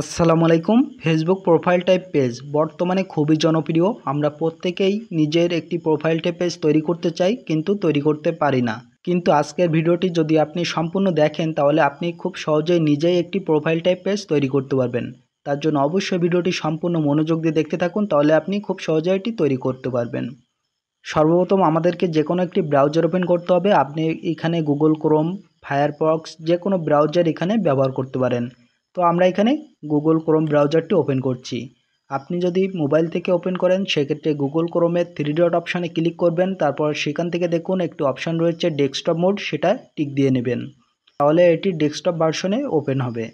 আসসালামু আলাইকুম Facebook profile type page বর্তমানে খুবই জনপ্রিয় আমরা প্রত্যেকেই নিজের একটি প্রোফাইল টাইপ পেজ তৈরি করতে চাই কিন্তু তৈরি করতে পারি না কিন্তু আজকের ভিডিওটি যদি আপনি সম্পূর্ণ দেখেন তাহলে আপনি খুব সহজেই নিজেই একটি প্রোফাইল টাইপ পেজ তৈরি করতে পারবেন তার জন্য অবশ্যই ভিডিওটি সম্পূর্ণ মনোযোগ দিয়ে দেখতে থাকুন তাহলে আপনি খুব সহজে এটি তৈরি করতে পারবেন সর্বপ্রথম আমাদেরকে যে কোনো একটি ব্রাউজার ওপেন করতে হবে আপনি এখানে গুগল ক্রোম ফায়ারফক্স যে কোনো ব্রাউজার এখানে ব্যবহার করতে পারেন তো আমরা এখানে গুগল ক্রোম ব্রাউজারটি ওপেন করছি আপনি যদি মোবাইল থেকে ওপেন করেন সেক্ষেত্রে গুগল ক্রোমের থ্রি ডট অপশানে ক্লিক করবেন তারপর সেখান থেকে দেখুন একটি অপশান রয়েছে ডেস্কটপ মোড সেটা টিক দিয়ে নেবেন তাহলে এটি ডেস্কটপ ভার্সনে ওপেন হবে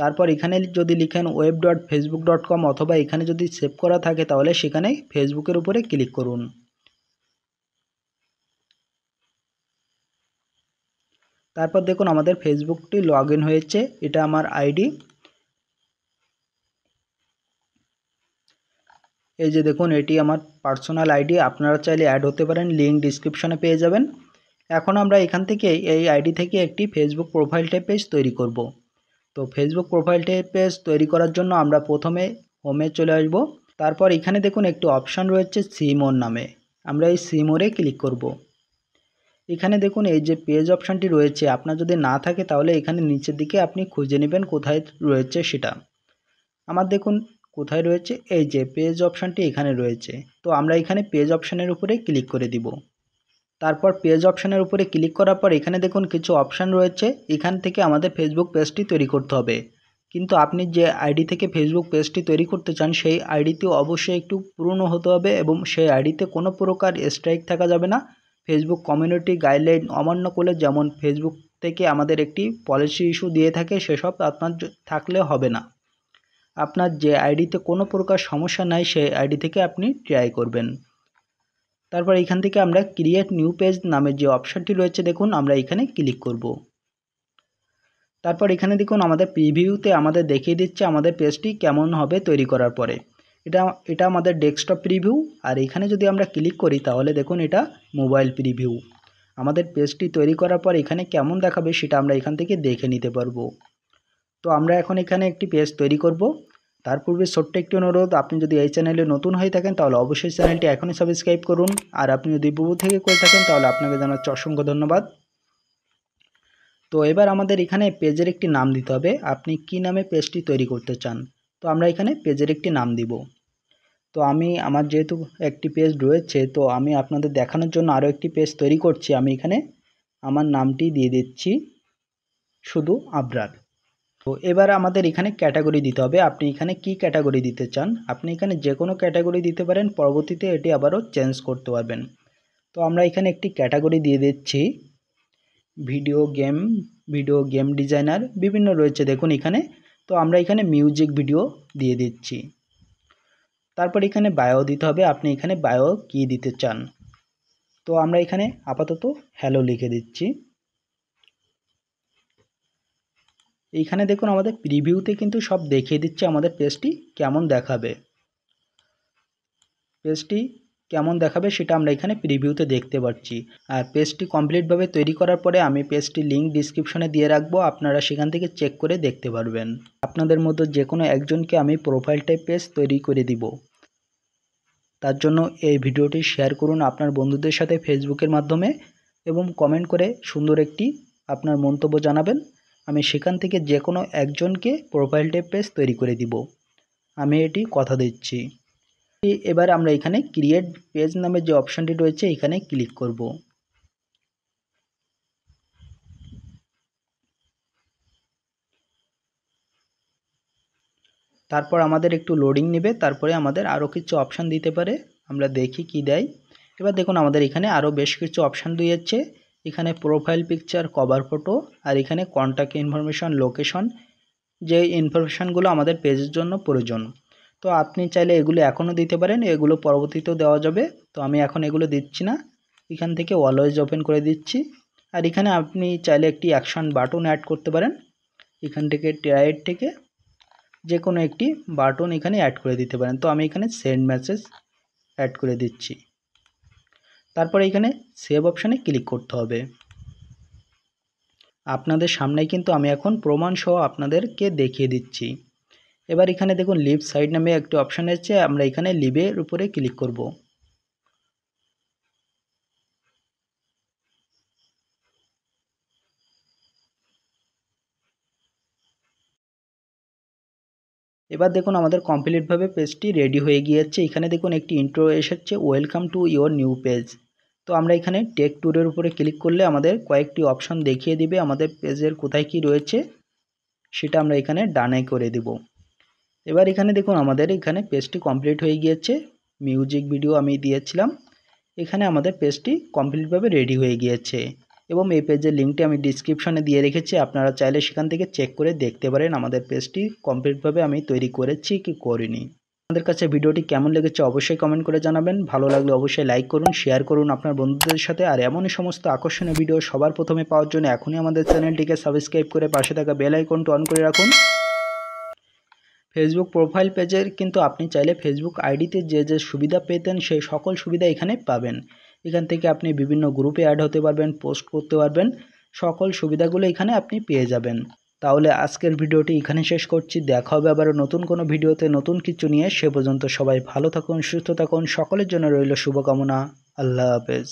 তারপর এখানে যদি লিখেন web dot Facebook dot com অথবা এখানে যদি সেভ করা থাকে তাহলে সেখানে ফেসবুকের উপরে ক্লিক করুন তারপর দেখুন আমাদের ফেসবুকটি লগ হয়েছে এটা আমার আইডি এই যে দেখুন এটি আমার পার্সোনাল আইডি আপনারা চাইলে অ্যাড হতে পারেন লিঙ্ক ডিসক্রিপশনে পেয়ে যাবেন এখন আমরা এখান থেকে এই আইডি থেকে একটি ফেসবুক প্রোফাইল টাইপ পেজ তৈরি করব তো ফেসবুক প্রোফাইল টাইপ পেজ তৈরি করার জন্য আমরা প্রথমে হোমে চলে আসব তারপর এখানে দেখুন একটি অপশান রয়েছে সিমোর নামে আমরা এই সিমোরে ক্লিক করব এখানে দেখুন এই যে পেজ অপশানটি রয়েছে আপনার যদি না থাকে তাহলে এখানে নিচের দিকে আপনি খুঁজে নেবেন কোথায় রয়েছে সেটা আমার দেখুন কোথায় রয়েছে এই যে পেজ অপশানটি এখানে রয়েছে তো আমরা এখানে পেজ অপশানের উপরে ক্লিক করে দিব তারপর পেজ অপশানের উপরে ক্লিক করার পর এখানে দেখুন কিছু অপশান রয়েছে এখান থেকে আমাদের ফেসবুক পেজটি তৈরি করতে হবে কিন্তু আপনি যে আইডি থেকে ফেসবুক পেজটি তৈরি করতে চান সেই আইডিতে অবশ্যই একটু পুরনো হতে হবে এবং সেই আইডিতে কোনো প্রকার স্ট্রাইক থাকা যাবে না ফেসবুক কমিউনিটি গাইডলাইন অমান্য করলে যেমন ফেসবুক থেকে আমাদের একটি পলিসি ইস্যু দিয়ে থাকে সেসব আপনার থাকলে হবে না আপনার যে আইডিতে কোনো প্রকার সমস্যা নাই সেই আইডি থেকে আপনি ট্রাই করবেন তারপর এখান থেকে আমরা ক্রিয়েট নিউ পেজ নামের যে অপশানটি রয়েছে দেখুন আমরা এখানে ক্লিক করব তারপর এখানে দেখুন আমাদের প্রিভিউতে আমাদের দেখিয়ে দিচ্ছে আমাদের পেজটি কেমন হবে তৈরি করার পরে এটা এটা আমাদের ডেস্কটপ প্রিভিউ আর এখানে যদি আমরা ক্লিক করি তাহলে দেখুন এটা মোবাইল প্রিভিউ আমাদের পেজটি তৈরি করার পর এখানে কেমন দেখাবে সেটা আমরা এখান থেকে দেখে নিতে পারবো তো আমরা এখন এখানে একটি পেজ তৈরি করব তার পূর্বে ছোট্ট একটি অনুরোধ আপনি যদি এই চ্যানেলে নতুন হয়ে থাকেন তাহলে অবশ্যই চ্যানেলটি এখনই সাবস্ক্রাইব করুন আর আপনি যদি বুবু থেকে করে থাকেন তাহলে আপনাকে জানাচ্ছি অসংখ্য ধন্যবাদ তো এবার আমাদের এখানে পেজের একটি নাম দিতে হবে আপনি কি নামে পেজটি তৈরি করতে চান তো আমরা এখানে পেজের একটি নাম দিব তো আমি আমার যেহেতু একটি পেজ রয়েছে তো আমি আপনাদের দেখানোর জন্য আরও একটি পেজ তৈরি করছি আমি এখানে আমার নামটি দিয়ে দিচ্ছি শুধু আবরার তো এবার আমাদের এখানে ক্যাটাগরি দিতে হবে আপনি এখানে কি ক্যাটাগরি দিতে চান আপনি এখানে যে কোনো ক্যাটাগরি দিতে পারেন পরবর্তীতে এটি আবারও চেঞ্জ করতে পারবেন তো আমরা এখানে একটি ক্যাটাগরি দিয়ে দিচ্ছি video game video game designer বিভিন্ন রয়েছে দেখুন এখানে তো আমরা এখানে মিউজিক ভিডিও দিয়ে দিচ্ছি তারপর এখানে বায়ো দিতে হবে আপনি এখানে বায়ো কি দিতে চান তো আমরা এখানে আপাতত হ্যালো লিখে দিচ্ছি এইখানে দেখুন আমাদের প্রিভিউতে কিন্তু সব দেখিয়ে দিচ্ছে আমাদের পেজটি কেমন দেখাবে পেজটি কেমন দেখাবে সেটা আমরা এখানে প্রিভিউতে দেখতে পাচ্ছি আর পেজটি কমপ্লিটভাবে তৈরি করার পরে আমি পেজটি লিঙ্ক ডিসক্রিপশনে দিয়ে রাখবো আপনারা সেখান থেকে চেক করে দেখতে পারবেন আপনাদের মধ্যে যে কোনো একজনকে আমি প্রোফাইল টাইপ পেজ তৈরি করে দিব তার জন্য এই ভিডিওটি শেয়ার করুন আপনার বন্ধুদের সাথে ফেসবুকের মাধ্যমে এবং কমেন্ট করে সুন্দর একটি আপনার মন্তব্য জানাবেন আমি সেখান থেকে যে কোনো একজনকে প্রোফাইল টাইপ পেজ তৈরি করে দিব আমি এটি কথা দিচ্ছি এবার আমরা এখানে ক্রিয়েট পেজ নামে যে অপশানটি রয়েছে এখানে ক্লিক করব তারপর আমাদের একটু লোডিং নেবে তারপরে আমাদের আরও কিছু অপশান দিতে পারে আমরা দেখি কি দেয় এবার দেখুন আমাদের এখানে আরও বেশ কিছু অপশান দিয়েছে এখানে প্রোফাইল পিকচার কভার ফটো আর এখানে কন্ট্যাক্ট ইনফরমেশন লোকেশন যে ইনফরমেশানগুলো আমাদের পেজের জন্য প্রয়োজন তো আপনি চাইলে এগুলো এখনও দিতে পারেন এগুলো পরবর্তীতেও দেওয়া যাবে তো আমি এখন এগুলো দিচ্ছি না এখান থেকে অলওয়েজ ওপেন করে দিচ্ছি আর এখানে আপনি চাইলে একটি অ্যাকশন বাটন অ্যাড করতে পারেন এখান থেকে ট্রায়েড থেকে যে কোনো একটি বাটন এখানে অ্যাড করে দিতে পারেন তো আমি এখানে সেন্ড মেসেজ অ্যাড করে দিচ্ছি তারপরে এখানে সেভ অপশানে ক্লিক করতে হবে আপনাদের সামনে কিন্তু আমি এখন প্রমাণসহ আপনাদেরকে দেখিয়ে দিচ্ছি এবার এখানে দেখুন লিভ সাইড নামে একটি অপশান এসেছে আমরা এখানে লিভের উপরে ক্লিক করব এবার দেখুন আমাদের কমপ্লিটভাবে পেজটি রেডি হয়ে গিয়েছে এখানে দেখুন একটি ইন্ট্রো এসেছে welcome to your new page তো আমরা এখানে টেক ট্যুরের উপরে ক্লিক করলে আমাদের কয়েকটি অপশন দেখিয়ে দিবে আমাদের পেজের কোথায় কি রয়েছে সেটা আমরা এখানে ডানে করে দেবো এবার এখানে দেখুন আমাদের এখানে পেজটি কমপ্লিট হয়ে গিয়েছে মিউজিক ভিডিও আমি দিয়েছিলাম এখানে আমাদের পেজটি কমপ্লিটভাবে রেডি হয়ে গিয়েছে এবং এই পেজের লিঙ্কটি আমি ডিসক্রিপশানে দিয়ে রেখেছি আপনারা চাইলে সেখান থেকে চেক করে দেখতে পারেন আমাদের পেজটি কমপ্লিটভাবে আমি তৈরি করেছি কি করিনি আমাদের কাছে ভিডিওটি কেমন লেগেছে অবশ্যই কমেন্ট করে জানাবেন ভালো লাগলে অবশ্যই লাইক করুন শেয়ার করুন আপনার বন্ধুদের সাথে আর এমনই সমস্ত আকর্ষণীয় ভিডিও সবার প্রথমে পাওয়ার জন্য এখনই আমাদের চ্যানেলটিকে সাবস্ক্রাইব করে পাশে থাকা বেল আইকনটি অন করে রাখুন ফেসবুক প্রোফাইল পেজের কিন্তু আপনি চাইলে ফেসবুক আইডিতে যে যে সুবিধা পেতেন সেই সকল সুবিধা এখানে পাবেন এখান থেকে আপনি বিভিন্ন গ্রুপে অ্যাড হতে পারবেন পোস্ট করতে পারবেন সকল সুবিধাগুলো এখানে আপনি পেয়ে যাবেন তাহলে আজকের ভিডিওটি এখানে শেষ করছি দেখা হবে আবার নতুন কোনো ভিডিওতে নতুন কিছু নিয়ে সে পর্যন্ত সবাই ভালো থাকুন সুস্থ থাকুন সকলের জন্য রইল শুভকামনা আল্লাহ হাফেজ